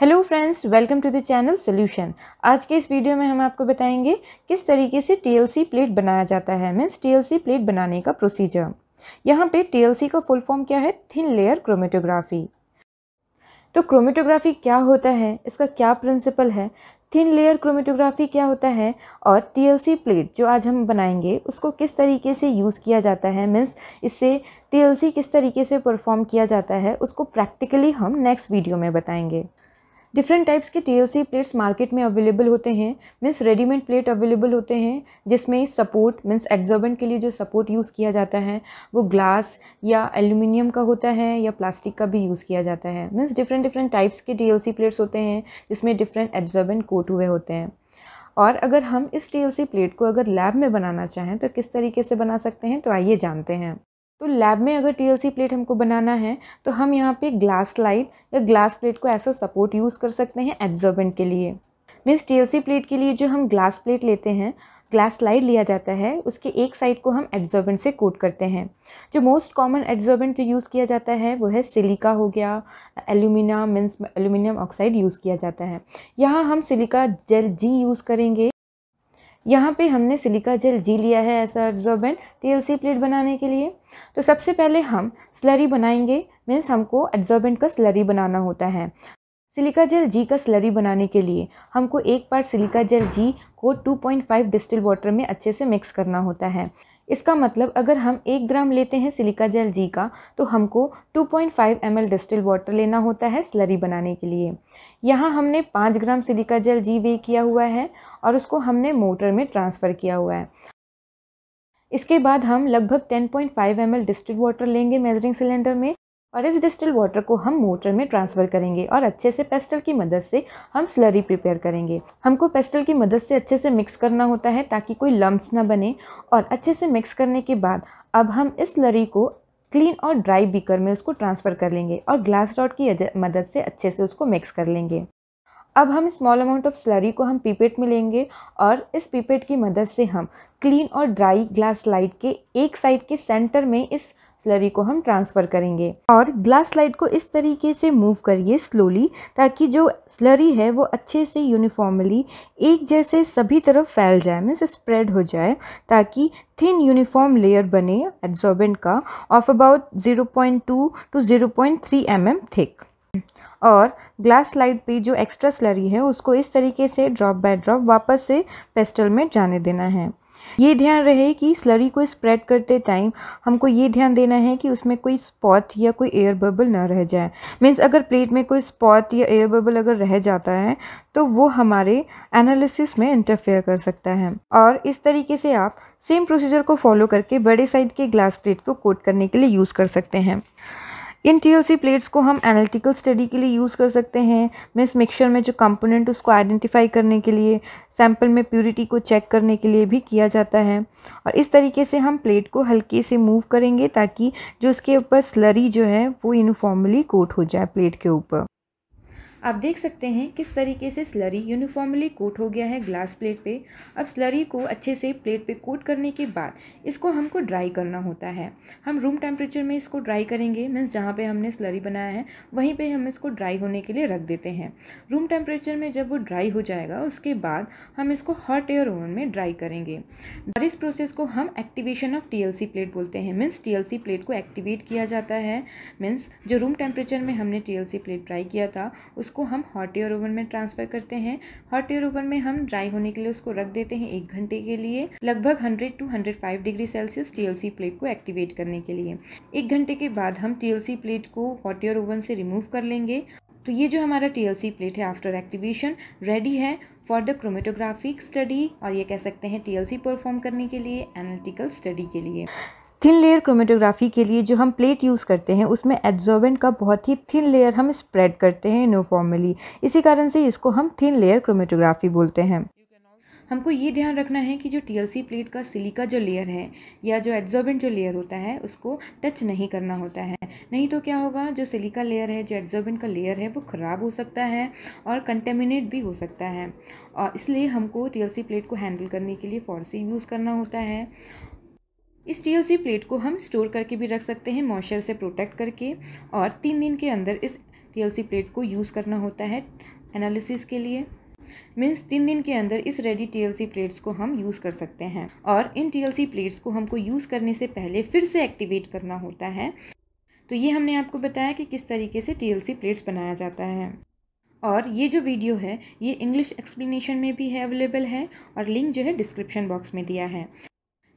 hello friends welcome to the channel solution आज के इस वीडियो में हम आपको बताएंगे किस तरीके से टीएलसी प्लेट बनाया जाता है मीन्स टीएलसी प्लेट बनाने का प्रोसीजर यहाँ पे टीएलसी का फुल फॉर्म क्या है थिन लेयर क्रोमेटोग्राफी तो क्रोमेटोग्राफी क्या होता है इसका क्या प्रिंसिपल है थिन लेयर क्रोमेटोग्राफी क्या होता है और टीएलसी प्लेट जो आज हम बनाएंगे उसको किस तरीके से यूज़ किया जाता है मीन्स इससे टीएलसी किस तरीके से परफॉर्म किया जाता है उसको प्रैक्टिकली हम नेक्स्ट वीडियो में बताएंगे डिफरेंट टाइप्स के टीएलसी प्लेट्स मार्केट में अवेलेबल होते हैं मीन्स रेडीमेड प्लेट अवेलेबल होते हैं जिसमें सपोर्ट मीन्स एब्जॉर्बेंट के लिए जो सपोर्ट यूज़ किया जाता है वो ग्लास या एल्यूमिनियम का होता है या प्लास्टिक का भी यूज़ किया जाता है मीन्स डिफरेंट डिफरेंट टाइप्स के टीएलसी प्लेट्स होते हैं जिसमें डिफरेंट एग्जॉर्बेंट कोट हुए होते हैं और अगर हम इस सी प्लेट को अगर लैब में बनाना चाहें तो किस तरीके से बना सकते हैं तो आइए जानते हैं तो लैब में अगर टी प्लेट हमको बनाना है तो हम यहाँ पे ग्लास लाइट या ग्लास प्लेट को ऐसा सपोर्ट यूज़ कर सकते हैं एब्जॉर्बेंट के लिए मीन्स टी प्लेट के लिए जो हम ग्लास प्लेट लेते हैं ग्लास लाइट लिया जाता है उसके एक साइड को हम एब्ज़ॉर्बेंट से कोट करते हैं जो मोस्ट कॉमन एब्जॉर्बेंट जो यूज़ किया जाता है वो है सिलिका हो गया alumina means aluminium oxide use किया जाता है यहाँ हम सिलिका जेल जी यूज़ करेंगे यहाँ पे हमने सिलिका जेल जी लिया है ऐसा एब्जॉर्बेंट टीएलसी प्लेट बनाने के लिए तो सबसे पहले हम स्लरी बनाएंगे मीन्स हमको एब्जॉर्बेंट का स्लरी बनाना होता है सिलिका जेल जी का स्लरी बनाने के लिए हमको एक बार सिलिका जेल जी को 2.5 डिस्टिल वाटर में अच्छे से मिक्स करना होता है इसका मतलब अगर हम एक ग्राम लेते हैं सिलिका जेल जी का तो हमको 2.5 पॉइंट डिस्टिल वाटर लेना होता है स्लरी बनाने के लिए यहाँ हमने पाँच ग्राम सिलिका जेल जी वे किया हुआ है और उसको हमने मोटर में ट्रांसफ़र किया हुआ है इसके बाद हम लगभग 10.5 पॉइंट डिस्टिल वाटर लेंगे मेजरिंग सिलेंडर में और इस डिस्टल वाटर को हम मोटर में ट्रांसफ़र करेंगे और अच्छे से पेस्टल की मदद से हम स्लरी प्रिपेयर करेंगे हमको पेस्टल की मदद से अच्छे से मिक्स करना होता है ताकि कोई लम्ब्स ना बने और अच्छे से मिक्स करने के बाद अब हम इस स्लरी को क्लीन और ड्राई बीकर में उसको ट्रांसफ़र कर लेंगे और ग्लास रॉड की मदद से अच्छे से उसको मिक्स कर लेंगे अब हम स्मॉल अमाउंट ऑफ स्लरी को हम पीपेट में लेंगे और इस पीपेट की मदद से हम क्लीन और ड्राई ग्लास स्लाइड के एक साइड के सेंटर में इस स्लरी को हम ट्रांसफ़र करेंगे और ग्लास स्लाइड को इस तरीके से मूव करिए स्लोली ताकि जो स्लरी है वो अच्छे से यूनिफॉर्मली एक जैसे सभी तरफ फैल जाए मीन्स स्प्रेड हो जाए ताकि थिन यूनिफॉर्म लेयर बने एब्जॉर्बेंट का of about 0.2 to 0.3 mm thick और ग्लास स्लाइड पे जो एक्स्ट्रा स्लरी है उसको इस तरीके से ड्रॉप बाय ड्रॉप वापस से पेस्टल में जाने देना है ये ध्यान रहे कि स्लरी को स्प्रेड करते टाइम हमको ये ध्यान देना है कि उसमें कोई स्पॉट या कोई एयर बबल ना रह जाए मीन्स अगर प्लेट में कोई स्पॉट या एयर बबल अगर रह जाता है तो वो हमारे एनालिसिस में इंटरफेयर कर सकता है और इस तरीके से आप सेम प्रोसीजर को फॉलो करके बड़े साइज के ग्लास प्लेट को कोट करने के लिए यूज़ कर सकते हैं इन टीएलसी प्लेट्स को हम एनालिटिकल स्टडी के लिए यूज़ कर सकते हैं मिस मिक्सचर में जो कंपोनेंट उसको आइडेंटिफाई करने के लिए सैंपल में प्योरिटी को चेक करने के लिए भी किया जाता है और इस तरीके से हम प्लेट को हल्के से मूव करेंगे ताकि जो उसके ऊपर स्लरी जो है वो यूनिफॉर्मली कोट हो जाए प्लेट के ऊपर आप देख सकते हैं किस तरीके से स्लरी यूनिफॉर्मली कोट हो गया है ग्लास प्लेट पे अब स्लरी को अच्छे से प्लेट पे कोट करने के बाद इसको हमको ड्राई करना होता है हम रूम टेम्परेचर में इसको ड्राई करेंगे मीन्स जहाँ पे हमने स्लरी बनाया है वहीं पे हम इसको ड्राई होने के लिए रख देते हैं रूम टेम्परेचर में जब वो ड्राई हो जाएगा उसके बाद हम इसको हॉट एयर ओवन में ड्राई करेंगे और इस प्रोसेस को हम एक्टिवेशन ऑफ टी प्लेट बोलते हैं मीन्स टी प्लेट को एक्टिवेट किया जाता है मीन्स जो रूम टेम्परेचर में हमने टी प्लेट ड्राई किया था उसको उसको हम हॉट एयर ओवन में ट्रांसफ़र करते हैं हॉट एयर ओवन में हम ड्राई होने के लिए उसको रख देते हैं एक घंटे के लिए लगभग hundred to hundred five degree Celsius TLC plate को एक्टिवेट करने के लिए एक घंटे के बाद हम टीएलसी प्लेट को हॉट एयर ओवन से रिमूव कर लेंगे तो ये जो हमारा टीएलसी प्लेट है आफ्टर एक्टिवेशन रेडी है फॉर द क्रोमेटोग्राफिक स्टडी और ये कह सकते हैं टीएलसी परफॉर्म करने के लिए एनालिटिकल स्टडी के लिए थिन लेयर क्रोमेटोग्राफी के लिए जो हम प्लेट यूज़ करते हैं उसमें एब्जॉर्बेंट का बहुत ही थिन लेयर हम स्प्रेड करते हैं यूनिफॉर्मली इसी कारण से इसको हम थिन लेयर क्रोमेटोग्राफी बोलते हैं हमको ये ध्यान रखना है कि जो टी प्लेट का सिलिका जो लेयर है या जो एड्जॉर्बेंट जो लेयर होता है उसको टच नहीं करना होता है नहीं तो क्या होगा जो सिलिका लेयर है जो एड्जॉर्बेंट का लेयर है वो ख़राब हो सकता है और कंटेमिनेट भी हो सकता है और इसलिए हमको टी प्लेट को हैंडल करने के लिए फॉर्सी यूज़ करना होता है स्टील सी प्लेट को हम स्टोर करके भी रख सकते हैं मॉइस्चर से प्रोटेक्ट करके और तीन दिन के अंदर इस टी प्लेट को यूज़ करना होता है एनालिसिस के लिए मीन्स तीन दिन के अंदर इस रेडी टी प्लेट्स को हम यूज़ कर सकते हैं और इन टी प्लेट्स को हमको यूज़ करने से पहले फिर से एक्टिवेट करना होता है तो ये हमने आपको बताया कि किस तरीके से टी प्लेट्स बनाया जाता है और ये जो वीडियो है ये इंग्लिश एक्सप्लेनेशन में भी है अवेलेबल है और लिंक जो है डिस्क्रिप्शन बॉक्स में दिया है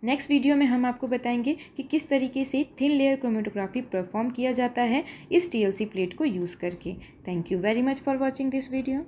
नेक्स्ट वीडियो में हम आपको बताएंगे कि किस तरीके से थिन लेयर क्रोमेटोग्राफी परफॉर्म किया जाता है इस टीएलसी प्लेट को यूज़ करके thank you very much for watching this video